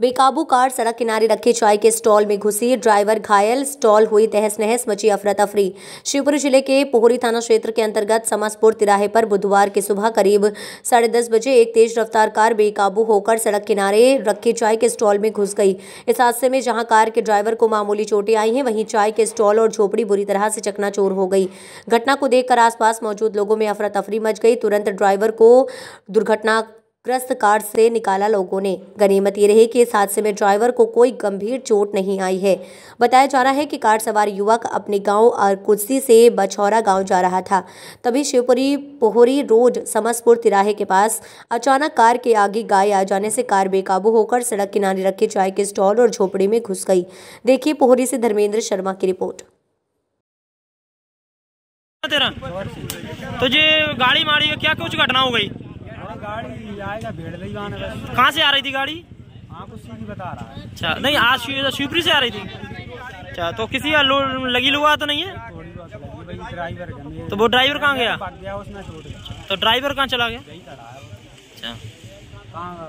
बेकाबू कार सड़क किनारे रखे चाय के स्टॉल में घुसी ड्राइवर घायल स्टॉल हुई तहस नहस मची अफरा तफरी शिवपुरी जिले के पोहरी थाना क्षेत्र के अंतर्गत समाजपुर तिराहे पर बुधवार की सुबह करीब साढ़े दस बजे एक तेज रफ्तार कार बेकाबू होकर सड़क किनारे रखे चाय के स्टॉल में घुस गई इस हादसे में जहां कार के ड्राइवर को मामूली चोटें आई हैं वहीं चाय के स्टॉल और झोपड़ी बुरी तरह से चकना हो गई घटना को देखकर आसपास मौजूद लोगों में अफरा तफरी मच गई तुरंत ड्राइवर को दुर्घटना ग्रस्त कार से निकाला लोगों ने गनीमत ये रही कि इस हादसे में ड्राइवर को कोई गंभीर चोट नहीं आई है बताया जा रहा है कि कार सवार युवक अपने गांव कुर्सी से बछौरा गांव जा रहा था तभी शिवपुरी पोहरी रोड समसपुर तिराहे के पास अचानक कार के आगे गाय आ जाने से कार बेकाबू होकर सड़क किनारे रखे चाय के स्टॉल और झोपड़ी में घुस गई देखिए पोहरी से धर्मेंद्र शर्मा की रिपोर्ट तेरा तो जी गाड़ी मारी क्या कुछ घटना हो गई कहाँ से आ रही थी गाड़ी आपको हाँ, बता रहा है अच्छा नहीं आज अच्छा, शिवपुरी से आ रही थी अच्छा तो किसी का लगी लुआ तो नहीं है ड्राइवर तो वो ड्राइवर कहाँ गया तो ड्राइवर कहाँ चला गया अच्छा